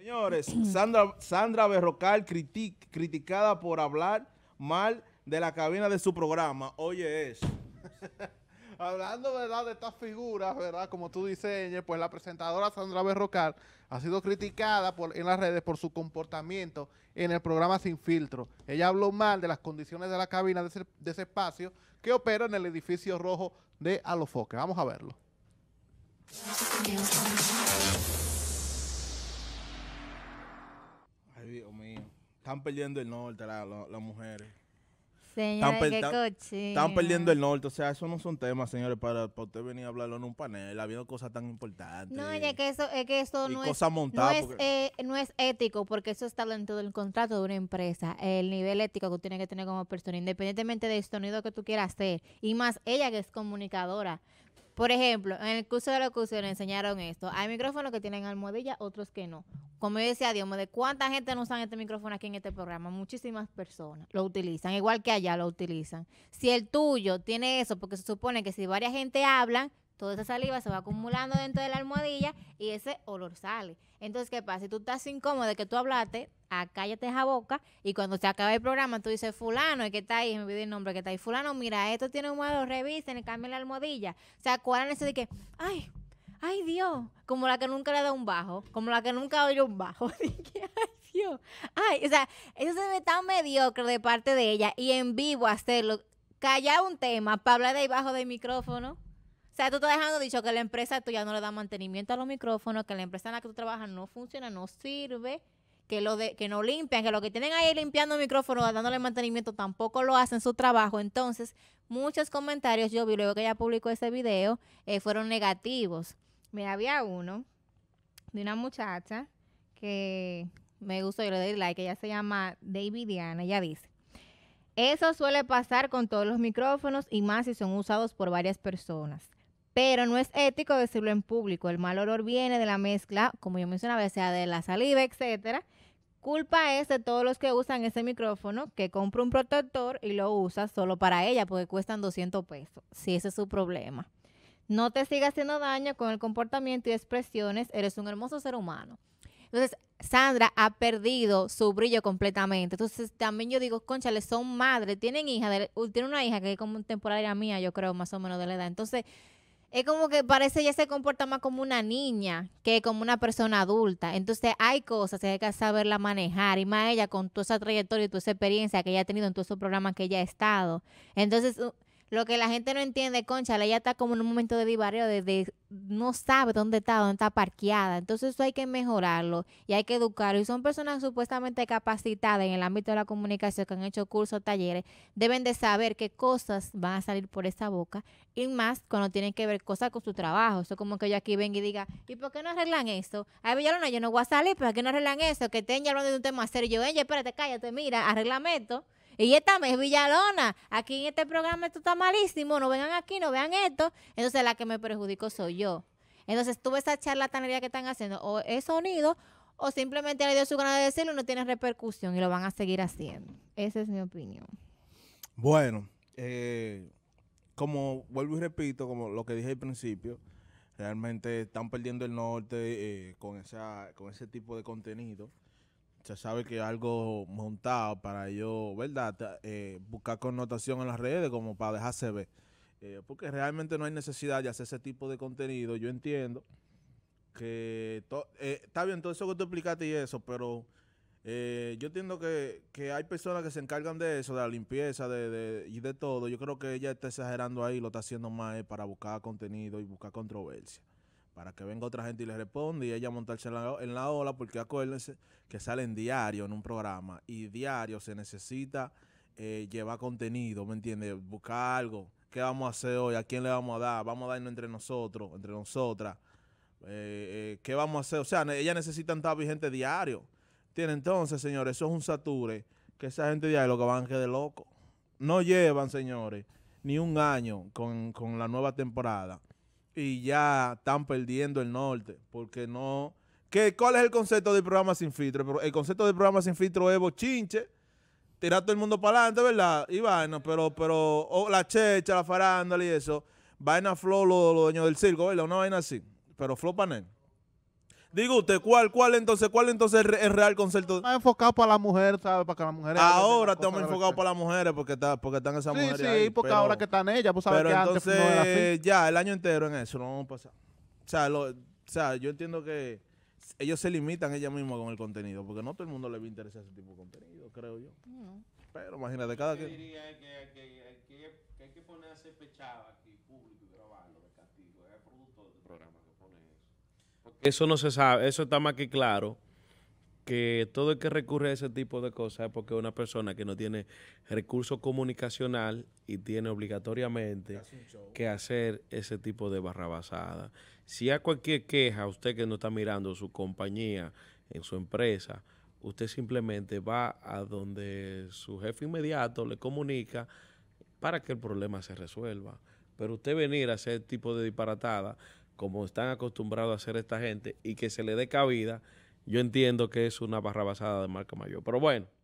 Señores, Sandra, Sandra Berrocal criticada por hablar mal de la cabina de su programa. Oye eso. Hablando, ¿verdad?, de estas figuras, ¿verdad?, como tú diseñas, pues la presentadora Sandra Berrocal ha sido criticada en las redes por su comportamiento en el programa Sin Filtro. Ella habló mal de las condiciones de la cabina de ese, espacio que opera en el edificio rojo de Alofoque. Vamos a verlo. Están perdiendo el norte las mujeres. Señores, están, perdiendo el norte, o sea, eso no son temas, señores, para, para usted venir a hablarlo en un panel, habido cosas tan importantes. No, que eso, es que eso no, es, no, es, eh, no es ético, porque eso está dentro del contrato de una empresa, el nivel ético que tiene que tener como persona, independientemente del sonido que tú quieras hacer, y más ella que es comunicadora. Por ejemplo, en el curso de locución enseñaron esto. Hay micrófonos que tienen almohadilla, otros que no. Como yo decía, Dios, ¿de cuánta gente no usan este micrófono aquí en este programa? Muchísimas personas lo utilizan, igual que allá lo utilizan. Si el tuyo tiene eso, porque se supone que si varias gente hablan, toda esa saliva se va acumulando dentro de la almohadilla y ese olor sale. Entonces, ¿qué pasa? Si tú estás incómodo de que tú hablaste, ah, te esa boca y cuando se acabe el programa tú dices, fulano, ¿y que está ahí, me pide el nombre, que está ahí, fulano, mira, esto tiene un modo, revisen, cambien la almohadilla. O sea, acuérdense de que, ay, ay Dios, como la que nunca le da un bajo, como la que nunca oye un bajo. ay Dios, ay, o sea, eso se ve tan mediocre de parte de ella y en vivo hacerlo, callar un tema para hablar de ahí bajo del micrófono sea, tú estás dejando dicho que la empresa tú ya no le da mantenimiento a los micrófonos, que la empresa en la que tú trabajas no funciona, no sirve, que lo de, que no limpian, que lo que tienen ahí limpiando micrófonos, dándole mantenimiento, tampoco lo hacen su trabajo. Entonces, muchos comentarios, yo vi luego que ella publicó ese video, eh, fueron negativos. Me había uno de una muchacha que me gustó, yo le doy like, ella se llama David Diana, ella dice. Eso suele pasar con todos los micrófonos y más si son usados por varias personas pero no es ético decirlo en público. El mal olor viene de la mezcla, como yo mencionaba, sea de la saliva, etcétera. Culpa es de todos los que usan ese micrófono, que compra un protector y lo usa solo para ella, porque cuestan 200 pesos, si ese es su problema. No te sigas haciendo daño con el comportamiento y expresiones, eres un hermoso ser humano. Entonces, Sandra ha perdido su brillo completamente. Entonces, también yo digo, conchales, son madres, tienen hija, de, una hija que es temporaria mía, yo creo, más o menos de la edad. Entonces, es como que parece ella se comporta más como una niña que como una persona adulta. Entonces hay cosas que hay que saberla manejar y más ella con toda esa trayectoria y toda esa experiencia que ella ha tenido en todos esos programas que ella ha estado. Entonces lo que la gente no entiende, concha, ella está como en un momento de divario, de, no sabe dónde está, dónde está parqueada. Entonces eso hay que mejorarlo y hay que educarlo. Y son personas supuestamente capacitadas en el ámbito de la comunicación, que han hecho cursos, talleres, deben de saber qué cosas van a salir por esa boca y más cuando tienen que ver cosas con su trabajo. Eso como que yo aquí vengo y diga, ¿y por qué no arreglan eso? Ay, Villalona, pues, no, yo no voy a salir, ¿por qué no arreglan eso? Que estén ya hablando de un tema serio. Yo, ella, espérate, cállate, mira, arreglamento. Y esta es Villalona, aquí en este programa esto está malísimo, no vengan aquí, no vean esto. Entonces la que me perjudico soy yo. Entonces tuve esa charlatanería que están haciendo, o es sonido, o simplemente le dio su gana de decirlo y no tiene repercusión y lo van a seguir haciendo. Esa es mi opinión. Bueno, eh, como vuelvo y repito, como lo que dije al principio, realmente están perdiendo el norte eh, con, esa, con ese tipo de contenido. Ya sabe que algo montado para yo, ¿verdad? Eh, buscar connotación en las redes como para dejarse ver. Eh, porque realmente no hay necesidad de hacer ese tipo de contenido. Yo entiendo que eh, está bien todo eso que tú explicaste y eso, pero yo entiendo que, hay personas que se encargan de eso, de la limpieza de, y de todo. Yo creo que ella está exagerando ahí, lo está haciendo más para buscar contenido y buscar controversia para que venga otra gente y le responda y ella montarse en la, ola, porque acuérdense que salen diario en un programa y diario se necesita eh, llevar contenido, ¿me entiendes? Buscar algo. ¿Qué vamos a hacer hoy? ¿A quién le vamos a dar? ¿Vamos a darnos entre nosotros, entre nosotras? Eh, eh, ¿Qué vamos a hacer? O sea, ella necesitan estar vigente diario. ¿Tiene? Entonces, señores, eso es un sature que esa gente diario lo que van a quedar loco. No llevan, señores, ni un año con, con la nueva temporada y ya están perdiendo el norte, porque no... ¿Qué, ¿Cuál es el concepto del programa sin filtro? El concepto del programa sin filtro es bochinche, tira todo el mundo para adelante, ¿verdad? Y vaina, pero, pero la checha, la farándula y eso. Vaina flow, los lo dueños del circo, ¿verdad? Una vaina así, pero flow panel. Digo usted, ¿cuál, cuál entonces, cuál entonces es real concepto? Está enfocado para las mujeres, ¿sabes? Para que las mujeres. Ahora estamos enfocados para las mujeres porque, está, porque están esas sí, mujeres. Sí, sí, porque ahora que están ellas, pues sabes que entonces, antes no era así. Ya, el año entero en eso, no vamos a pasar. O sea, o sea, yo entiendo que ellos se limitan ellas mismas con el contenido, porque no todo el mundo le va a interesar ese tipo de contenido, creo yo. No. Pero imagínate, cada que... diría que, que, que, que hay que pechado aquí, público, grabarlo, de castigo, es producto del programa. Eso no se sabe, eso está más que claro, que todo el que recurre a ese tipo de cosas es porque una persona que no tiene recurso comunicacional y tiene obligatoriamente que hacer ese tipo de barrabasada. Si hay cualquier queja, usted que no está mirando su compañía, en su empresa, usted simplemente va a donde su jefe inmediato le comunica para que el problema se resuelva. Pero usted venir a hacer tipo de disparatada como están acostumbrados a hacer esta gente, y que se le dé cabida, yo entiendo que es una barra basada de Marco mayor. Pero bueno.